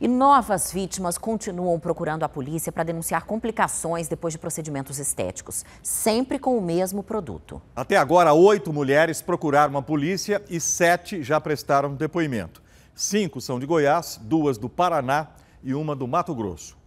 E novas vítimas continuam procurando a polícia para denunciar complicações depois de procedimentos estéticos, sempre com o mesmo produto. Até agora, oito mulheres procuraram a polícia e sete já prestaram depoimento. Cinco são de Goiás, duas do Paraná e uma do Mato Grosso.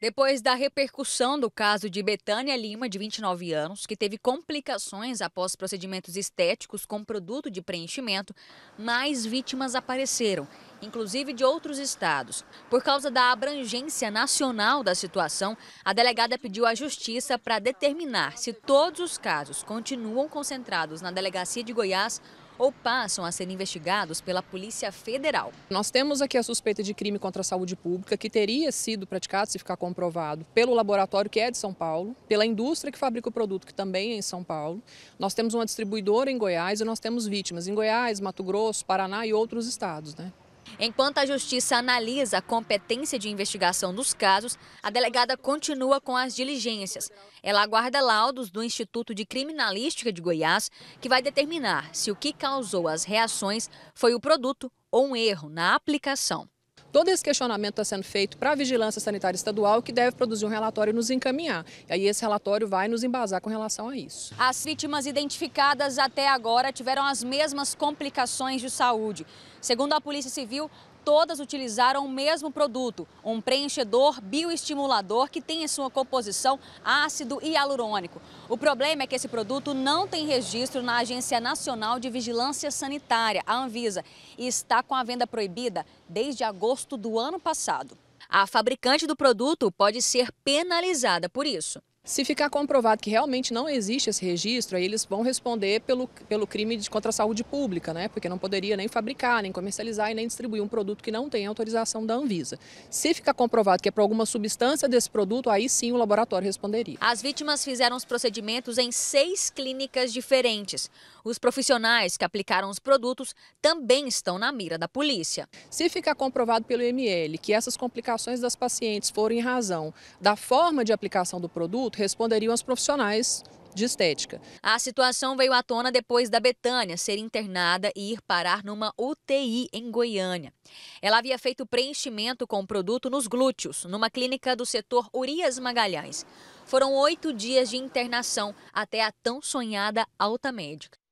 Depois da repercussão do caso de Betânia Lima, de 29 anos, que teve complicações após procedimentos estéticos com produto de preenchimento, mais vítimas apareceram inclusive de outros estados. Por causa da abrangência nacional da situação, a delegada pediu à Justiça para determinar se todos os casos continuam concentrados na Delegacia de Goiás ou passam a ser investigados pela Polícia Federal. Nós temos aqui a suspeita de crime contra a saúde pública, que teria sido praticado, se ficar comprovado, pelo laboratório que é de São Paulo, pela indústria que fabrica o produto, que também é em São Paulo. Nós temos uma distribuidora em Goiás e nós temos vítimas em Goiás, Mato Grosso, Paraná e outros estados. Né? Enquanto a Justiça analisa a competência de investigação dos casos, a delegada continua com as diligências. Ela aguarda laudos do Instituto de Criminalística de Goiás, que vai determinar se o que causou as reações foi o produto ou um erro na aplicação. Todo esse questionamento está sendo feito para a Vigilância Sanitária Estadual, que deve produzir um relatório e nos encaminhar. E aí esse relatório vai nos embasar com relação a isso. As vítimas identificadas até agora tiveram as mesmas complicações de saúde. Segundo a Polícia Civil, todas utilizaram o mesmo produto, um preenchedor bioestimulador que tem em sua composição ácido hialurônico. O problema é que esse produto não tem registro na Agência Nacional de Vigilância Sanitária, a Anvisa, e está com a venda proibida desde agosto do ano passado. A fabricante do produto pode ser penalizada por isso. Se ficar comprovado que realmente não existe esse registro, aí eles vão responder pelo, pelo crime de contra a saúde pública, né? Porque não poderia nem fabricar, nem comercializar e nem distribuir um produto que não tem autorização da Anvisa. Se ficar comprovado que é por alguma substância desse produto, aí sim o laboratório responderia. As vítimas fizeram os procedimentos em seis clínicas diferentes. Os profissionais que aplicaram os produtos também estão na mira da polícia. Se ficar comprovado pelo ML que essas complicações das pacientes foram em razão da forma de aplicação do produto, responderiam as profissionais de estética. A situação veio à tona depois da Betânia ser internada e ir parar numa UTI em Goiânia. Ela havia feito preenchimento com o produto nos glúteos, numa clínica do setor Urias Magalhães. Foram oito dias de internação até a tão sonhada alta médica.